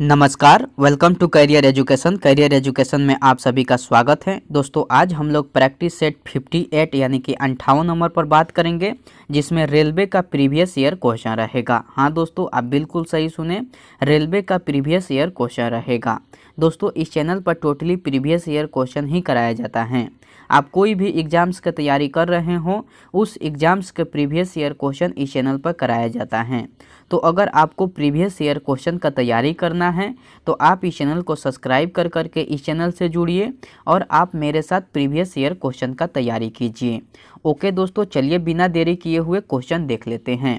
नमस्कार welcome to career education career education में आप सभी का स्वागत है दोस्तों आज हम लोग प्रैक्टिस सेट 58 यानी कि अंठावन नंबर पर बात करेंगे जिसमें रेलवे का प्रीवियस ईयर क्वेश्चन रहेगा हाँ दोस्तों आप बिल्कुल सही सुने रेलवे का प्रीवियस ईयर क्वेश्चन रहेगा दोस्तों इस चैनल पर टोटली प्रीवियस ईयर क्वेश्चन ही कराया जाता है आप कोई भी एग्ज़ाम्स की तैयारी कर रहे हो उस एग्ज़ाम्स के प्रीवियस ईयर क्वेश्चन इस चैनल पर कराया जाता है तो अगर आपको प्रीवियस ईयर क्वेश्चन का तैयारी करना है तो आप इस चैनल को सब्सक्राइब कर करके इस चैनल से जुड़िए और आप मेरे साथ प्रीवियस ईयर क्वेश्चन का तैयारी कीजिए ओके दोस्तों चलिए बिना देरी किए हुए क्वेश्चन देख लेते हैं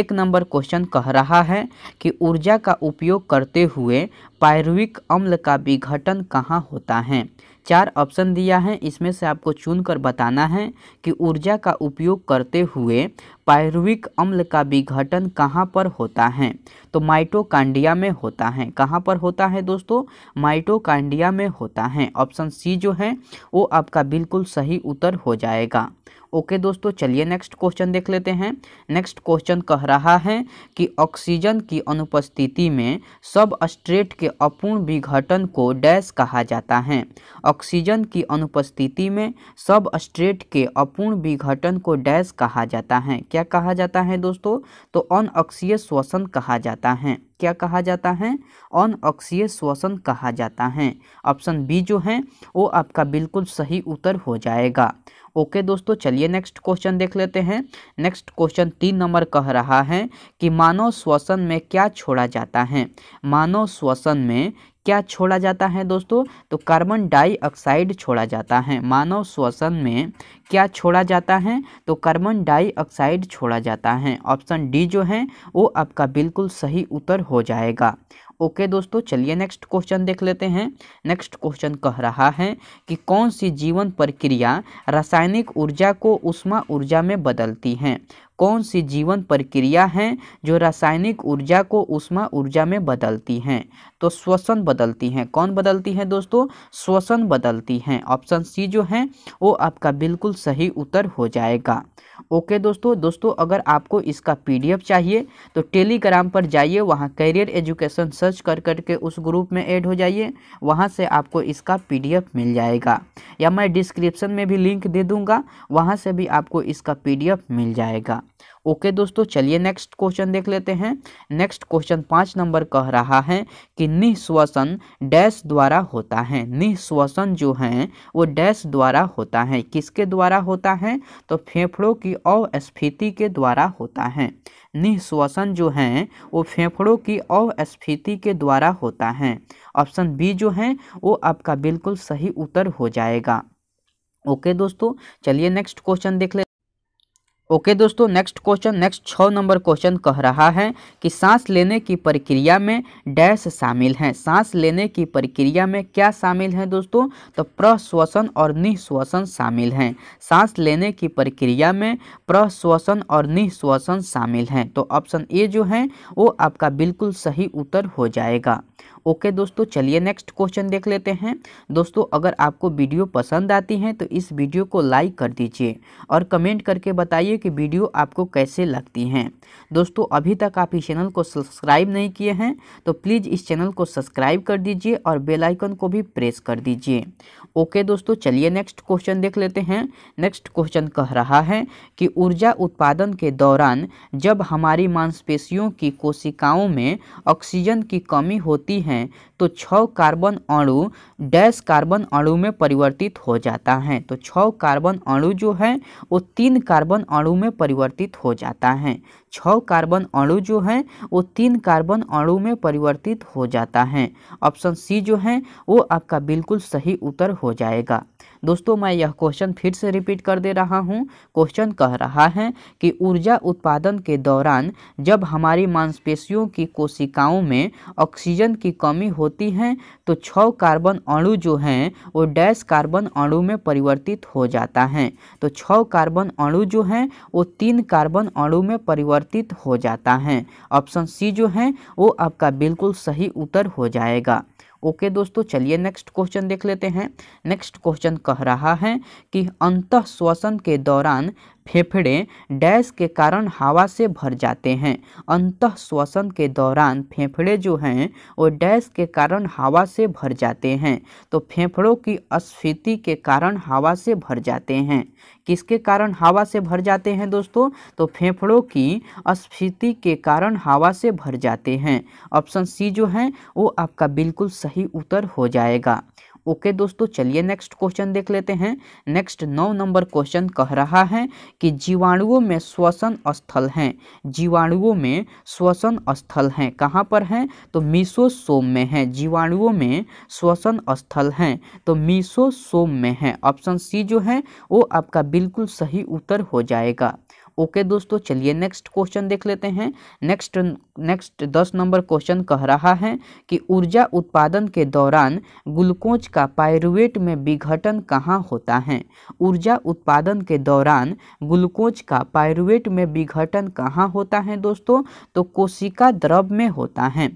एक नंबर क्वेश्चन कह रहा है कि ऊर्जा का उपयोग करते हुए पायरुविक अम्ल का विघटन कहाँ होता है चार ऑप्शन दिया है इसमें से आपको चुन कर बताना है कि ऊर्जा का उपयोग करते हुए पायरुविक अम्ल का विघटन कहाँ पर होता है तो माइटोकांडिया में होता है कहाँ पर होता है दोस्तों माइटोकांडिया में होता है ऑप्शन सी जो है वो आपका बिल्कुल सही उत्तर हो जाएगा ओके दोस्तों चलिए नेक्स्ट क्वेश्चन देख लेते हैं नेक्स्ट क्वेश्चन कह रहा है कि ऑक्सीजन की अनुपस्थिति में सब स्ट्रेट के अपूर्ण विघटन को डैश कहा जाता है ऑक्सीजन की अनुपस्थिति में सब स्ट्रेट के अपूर्ण विघटन को डैश कहा जाता है क्या कहा जाता है दोस्तों तो अनऑक्सीय श्वसन कहा जाता है क्या कहा जाता है अनऑक्सीय श्वसन कहा जाता है ऑप्शन बी जो है वो आपका बिल्कुल सही उत्तर हो जाएगा ओके दोस्तों चलिए नेक्स्ट क्वेश्चन देख लेते हैं नेक्स्ट क्वेश्चन तीन नंबर कह रहा है कि मानव श्वसन में क्या छोड़ा जाता है मानव श्वसन में क्या छोड़ा जाता है दोस्तों तो कार्बन डाइऑक्साइड छोड़ा जाता है मानव श्वसन में क्या छोड़ा जाता है तो कार्बन डाइऑक्साइड छोड़ा जाता है ऑप्शन डी जो है वो आपका बिल्कुल सही उत्तर हो जाएगा ओके दोस्तों चलिए नेक्स्ट क्वेश्चन देख लेते हैं नेक्स्ट क्वेश्चन कह रहा है कि कौन सी जीवन प्रक्रिया रासायनिक ऊर्जा को उष्मा ऊर्जा में बदलती है कौन सी जीवन प्रक्रिया है जो रासायनिक ऊर्जा को उष्मा ऊर्जा में बदलती हैं तो श्वसन बदलती हैं कौन बदलती हैं दोस्तों श्वसन बदलती हैं ऑप्शन सी जो है वो आपका बिल्कुल सही उत्तर हो जाएगा ओके दोस्तों दोस्तों अगर आपको इसका पीडीएफ चाहिए तो टेलीग्राम पर जाइए वहाँ कैरियर एजुकेशन सर्च कर करके उस ग्रुप में ऐड हो जाइए वहाँ से आपको इसका पीडीएफ मिल जाएगा या मैं डिस्क्रिप्शन में भी लिंक दे दूँगा वहाँ से भी आपको इसका पी मिल जाएगा ओके दोस्तों चलिए नेक्स्ट क्वेश्चन देख लेते हैं नेक्स्ट क्वेश्चन पाँच नंबर कह रहा है कि निःश्वसन डैश द्वारा होता है निःश्वसन जो है वो डैश द्वारा होता है किसके द्वारा होता है तो फेफड़ों की अवस्फीति के द्वारा होता है निःश्वसन जो है वो फेफड़ों की अस्फीति के द्वारा होता है ऑप्शन बी जो है वो आपका बिल्कुल सही उत्तर हो जाएगा ओके दोस्तों चलिए नेक्स्ट क्वेश्चन देख ले ओके दोस्तों नेक्स्ट क्वेश्चन नेक्स्ट छः नंबर क्वेश्चन कह रहा है कि सांस लेने की प्रक्रिया में डैश शामिल हैं सांस लेने की प्रक्रिया में क्या शामिल है दोस्तों तो प्रश्वसन और निःश्वसन शामिल हैं सांस लेने की प्रक्रिया में प्रश्वसन और निःश्वसन शामिल हैं तो ऑप्शन ए जो है वो आपका बिल्कुल सही उत्तर हो जाएगा ओके दोस्तों चलिए नेक्स्ट क्वेश्चन देख लेते हैं दोस्तों अगर आपको वीडियो पसंद आती है तो इस वीडियो को लाइक कर दीजिए और कमेंट करके बताइए कि वीडियो आपको कैसे लगती हैं दोस्तों अभी तक आप इस चैनल को सब्सक्राइब नहीं किए हैं तो प्लीज़ इस चैनल को सब्सक्राइब कर दीजिए और बेलाइकन को भी प्रेस कर दीजिए ओके दोस्तों चलिए नेक्स्ट क्वेश्चन देख लेते हैं नेक्स्ट क्वेश्चन कह रहा है कि ऊर्जा उत्पादन के दौरान जब हमारी मांसपेशियों की कोशिकाओं में ऑक्सीजन की कमी होती है हैं तो छः कार्बन अणु डैश कार्बन अणु में परिवर्तित हो जाता है तो छः कार्बन अणु जो है वो तीन कार्बन अणु में परिवर्तित हो जाता है छः कार्बन अणु जो है वो तीन कार्बन अणु में परिवर्तित हो जाता है ऑप्शन सी जो है वो आपका बिल्कुल सही उत्तर हो जाएगा दोस्तों मैं यह क्वेश्चन फिर से रिपीट कर दे रहा हूँ क्वेश्चन कह रहा है कि ऊर्जा उत्पादन के दौरान जब हमारी मांसपेशियों की कोशिकाओं में ऑक्सीजन की कमी होती है तो छः कार्बन अणु जो हैं वो डैश कार्बन अणु में परिवर्तित हो जाता है तो छः कार्बन अणु जो हैं वो तीन कार्बन अणु में परिवर्तित हो जाता है ऑप्शन सी जो है वो आपका बिल्कुल सही उत्तर हो जाएगा ओके दोस्तों चलिए नेक्स्ट क्वेश्चन देख लेते हैं नेक्स्ट क्वेश्चन कह रहा है कि अंत श्वसन के दौरान फेफड़े डैश के कारण हवा से भर जाते हैं अंत श्वसन के दौरान फेफड़े जो हैं वो डैश के कारण हवा से भर जाते हैं तो फेफड़ों की अस्फीति के कारण हवा से भर जाते हैं किसके कारण हवा से भर जाते हैं दोस्तों तो फेफड़ों की अस्फीति के कारण हवा से भर जाते हैं ऑप्शन सी जो है वो आपका बिल्कुल सही उत्तर हो जाएगा ओके दोस्तों चलिए नेक्स्ट क्वेश्चन देख लेते हैं नेक्स्ट नौ नंबर क्वेश्चन कह रहा है कि जीवाणुओं में श्वसन स्थल हैं जीवाणुओं में श्वसन स्थल हैं कहाँ पर हैं तो मीसोसोम में हैं जीवाणुओं में श्वसन स्थल हैं तो मीसोसोम में हैं ऑप्शन सी जो है वो आपका बिल्कुल सही उत्तर हो जाएगा ओके दोस्तों चलिए नेक्स्ट क्वेश्चन देख लेते हैं नेक्स्ट नेक्स्ट दस नंबर क्वेश्चन कह रहा है कि ऊर्जा उत्पादन के दौरान ग्लूकोज का पायरुवेट में विघटन कहाँ होता है ऊर्जा उत्पादन के दौरान ग्लूकोज का पायरुवेट में विघटन कहाँ होता है दोस्तों तो कोशिका द्रव में होता है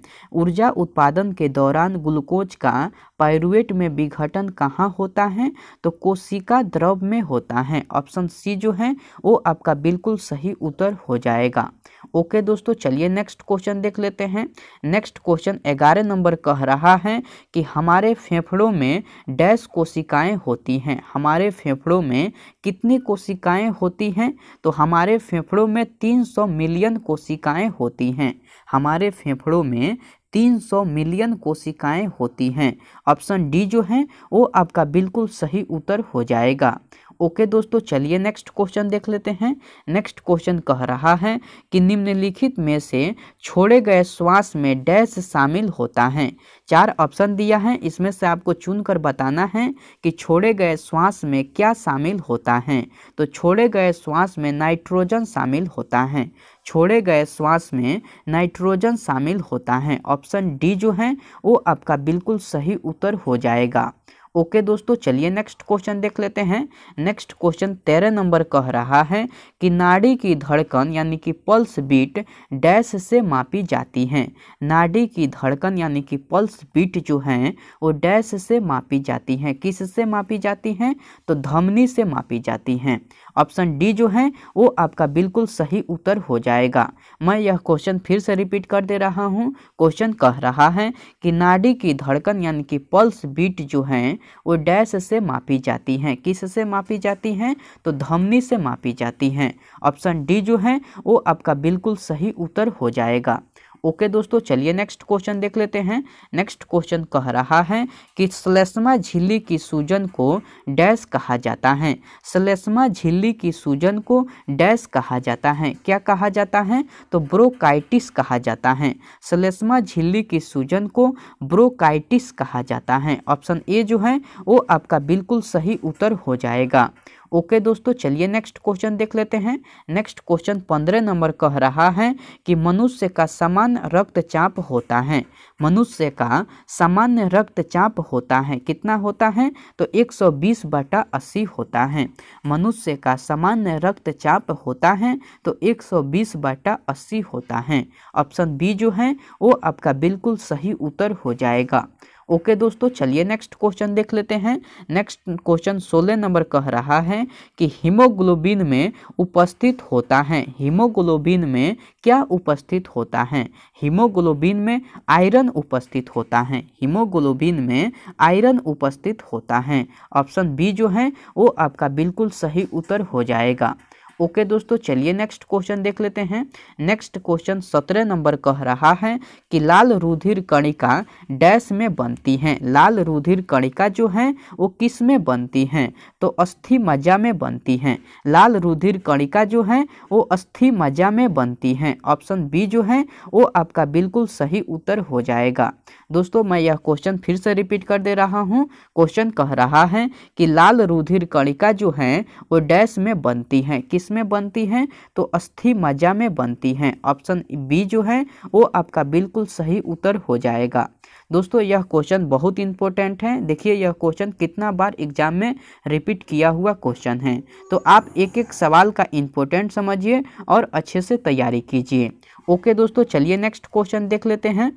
ऊर्जा उत्पादन के दौरान ग्लूकोज का पायरुवेट में विघटन कहाँ होता है तो कोशिका द्रव में होता है ऑप्शन सी जो है वो आपका बिल्कुल बिल्कुल सही उत्तर हो जाएगा ओके दोस्तों चलिए नेक्स्ट क्वेश्चन देख लेते हैं नेक्स्ट क्वेश्चन ग्यारह नंबर कह रहा है कि हमारे फेफड़ों में डैश कोशिकाएं होती हैं हमारे फेफड़ों में कितनी कोशिकाएं होती हैं तो हमारे फेफड़ों में 300 मिलियन कोशिकाएं होती हैं हमारे फेफड़ों में 300 मिलियन कोशिकाएं होती हैं ऑप्शन डी जो है वो आपका बिल्कुल सही उत्तर हो जाएगा ओके दोस्तों चलिए नेक्स्ट क्वेश्चन देख लेते हैं नेक्स्ट क्वेश्चन कह रहा है कि निम्नलिखित में से छोड़े गए श्वास में डैश शामिल होता है चार ऑप्शन दिया है इसमें से आपको चुनकर बताना है कि छोड़े गए श्वास में क्या शामिल होता है तो छोड़े गए श्वास में नाइट्रोजन शामिल होता है छोड़े गए श्वास में नाइट्रोजन शामिल होता है ऑप्शन डी जो है वो आपका बिल्कुल सही उत्तर हो जाएगा ओके दोस्तों चलिए नेक्स्ट क्वेश्चन देख लेते हैं नेक्स्ट क्वेश्चन तेरह नंबर कह रहा है कि नाड़ी की धड़कन यानी कि पल्स बीट डैश से मापी जाती है नाड़ी की धड़कन यानी कि पल्स बीट जो है वो डैश से मापी जाती है किस तो से मापी जाती हैं तो धमनी से मापी जाती हैं ऑप्शन डी जो है वो आपका बिल्कुल सही उत्तर हो जाएगा मैं यह क्वेश्चन फिर से रिपीट कर दे रहा हूँ क्वेश्चन कह रहा है कि नाड़ी की धड़कन यानी कि पल्स बीट जो है वो डैश से मापी जाती हैं किस से मापी जाती हैं तो धमनी से मापी जाती हैं ऑप्शन डी जो है वो आपका बिल्कुल सही उत्तर हो जाएगा ओके दोस्तों चलिए नेक्स्ट क्वेश्चन देख लेते हैं नेक्स्ट क्वेश्चन कह रहा है कि सलेस्मा झिल्ली की सूजन को डैश कहा जाता है सलेस्मा झिल्ली की सूजन को डैश कहा जाता है क्या कहा जाता है तो ब्रोकाइटिस कहा जाता है सलेस्मा झिल्ली की सूजन को ब्रोकाइटिस कहा जाता है ऑप्शन ए जो है वो आपका बिल्कुल सही उत्तर हो जाएगा ओके दोस्तों चलिए नेक्स्ट क्वेश्चन देख लेते हैं नेक्स्ट क्वेश्चन पंद्रह नंबर कह रहा है कि मनुष्य का सामान्य रक्तचाप होता है मनुष्य का सामान्य रक्तचाप होता है कितना होता है तो 120 बटा 80 होता है मनुष्य का सामान्य रक्तचाप होता है तो 120 बटा 80 होता है ऑप्शन बी जो है वो आपका बिल्कुल सही उत्तर हो जाएगा ओके दोस्तों चलिए नेक्स्ट क्वेश्चन देख लेते हैं नेक्स्ट क्वेश्चन सोलह नंबर कह रहा है कि हीमोग्लोबिन में उपस्थित होता है हीमोग्लोबिन में क्या उपस्थित होता है हीमोग्लोबिन में आयरन उपस्थित होता है हीमोग्लोबिन में आयरन उपस्थित होता है ऑप्शन बी जो है वो आपका बिल्कुल सही उत्तर हो जाएगा ओके दोस्तों चलिए नेक्स्ट क्वेश्चन देख लेते हैं नेक्स्ट क्वेश्चन सत्रह नंबर कह रहा है कि लाल रुधिर कणिका डैश में बनती हैं लाल रुधिर कणिका जो है वो किस में बनती हैं तो अस्थि मज्जा में बनती हैं लाल रुधिर कणिका जो है वो अस्थि मज्जा में बनती हैं ऑप्शन बी जो है वो आपका बिल्कुल सही उत्तर हो जाएगा दोस्तों मैं यह क्वेश्चन फिर से रिपीट कर दे रहा हूँ क्वेश्चन कह रहा है कि लाल रुधिर कणिका जो है वो डैश में बनती हैं किस में बनती हैं तो अस्थि मज्जा में बनती हैं ऑप्शन बी जो है वो आपका बिल्कुल सही उत्तर हो जाएगा दोस्तों यह क्वेश्चन बहुत इंपॉर्टेंट है देखिए यह क्वेश्चन कितना बार एग्जाम में रिपीट किया हुआ क्वेश्चन है तो आप एक एक सवाल का इम्पोर्टेंट समझिए और अच्छे से तैयारी कीजिए ओके दोस्तों चलिए नेक्स्ट क्वेश्चन देख लेते हैं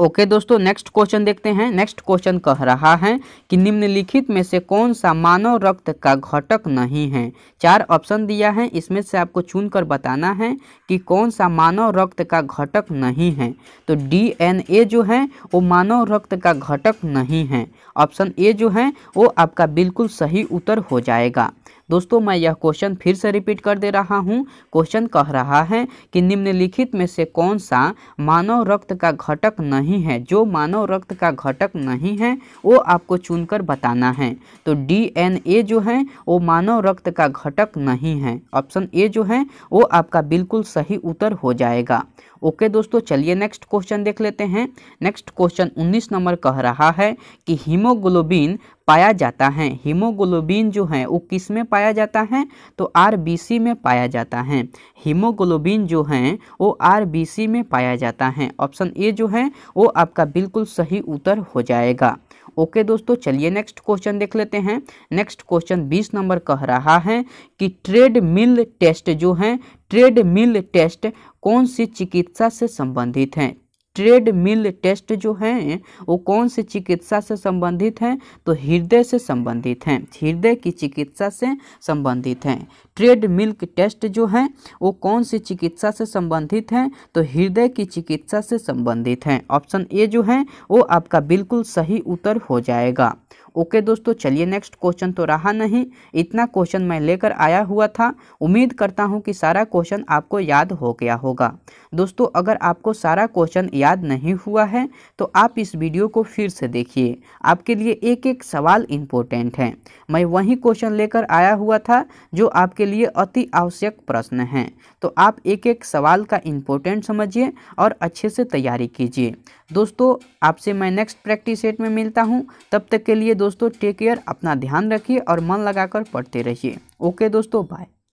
ओके okay, दोस्तों नेक्स्ट क्वेश्चन देखते हैं नेक्स्ट क्वेश्चन कह रहा है कि निम्नलिखित में से कौन सा मानव रक्त का घटक नहीं है चार ऑप्शन दिया है इसमें से आपको चुनकर बताना है कि कौन सा मानव रक्त का घटक नहीं है तो डीएनए जो है वो मानव रक्त का घटक नहीं है ऑप्शन ए जो है वो आपका बिल्कुल सही उत्तर हो जाएगा दोस्तों मैं यह क्वेश्चन फिर से रिपीट कर दे रहा हूँ क्वेश्चन कह रहा है कि निम्नलिखित में से कौन सा मानव रक्त का घटक नहीं है जो मानव रक्त का घटक नहीं है वो आपको चुनकर बताना है तो डीएनए जो है वो मानव रक्त का घटक नहीं है ऑप्शन ए जो है वो आपका बिल्कुल सही उत्तर हो जाएगा ओके दोस्तों चलिए नेक्स्ट क्वेश्चन देख लेते हैं नेक्स्ट क्वेश्चन 19 नंबर कह रहा है कि हीमोग्लोबिन पाया जाता है हीमोग्लोबिन जो है वो किस में पाया जाता है तो आरबीसी में पाया जाता है हीमोग्लोबिन जो है वो आरबीसी में पाया जाता है ऑप्शन ए जो है वो आपका बिल्कुल सही उत्तर हो जाएगा ओके दोस्तों चलिए नेक्स्ट क्वेश्चन देख लेते हैं नेक्स्ट क्वेश्चन 20 नंबर कह रहा है कि ट्रेड मिल टेस्ट जो है ट्रेड मिल टेस्ट कौन सी चिकित्सा से संबंधित है ट्रेड मिल टेस्ट जो हैं वो कौन से चिकित्सा से संबंधित हैं तो हृदय से संबंधित हैं हृदय की चिकित्सा से संबंधित हैं ट्रेड मिल्क टेस्ट जो हैं वो कौन सी चिकित्सा से संबंधित हैं तो हृदय की चिकित्सा से संबंधित हैं ऑप्शन ए जो है वो आपका बिल्कुल सही उत्तर हो जाएगा ओके दोस्तों चलिए नेक्स्ट क्वेश्चन तो रहा नहीं इतना क्वेश्चन मैं लेकर आया हुआ था उम्मीद करता हूँ कि सारा क्वेश्चन आपको याद हो गया होगा दोस्तों अगर आपको सारा क्वेश्चन याद नहीं हुआ है तो आप इस वीडियो को फिर से देखिए आपके लिए एक एक सवाल इम्पोर्टेंट है मैं वही क्वेश्चन लेकर आया हुआ था जो आपके लिए अति आवश्यक प्रश्न है तो आप एक एक सवाल का इम्पोर्टेंट समझिए और अच्छे से तैयारी कीजिए दोस्तों आपसे मैं नेक्स्ट प्रैक्टिस सेट में मिलता हूँ तब तक के लिए दोस्तों दोस्तों टेक केयर अपना ध्यान रखिए और मन लगाकर पढ़ते रहिए ओके दोस्तों बाय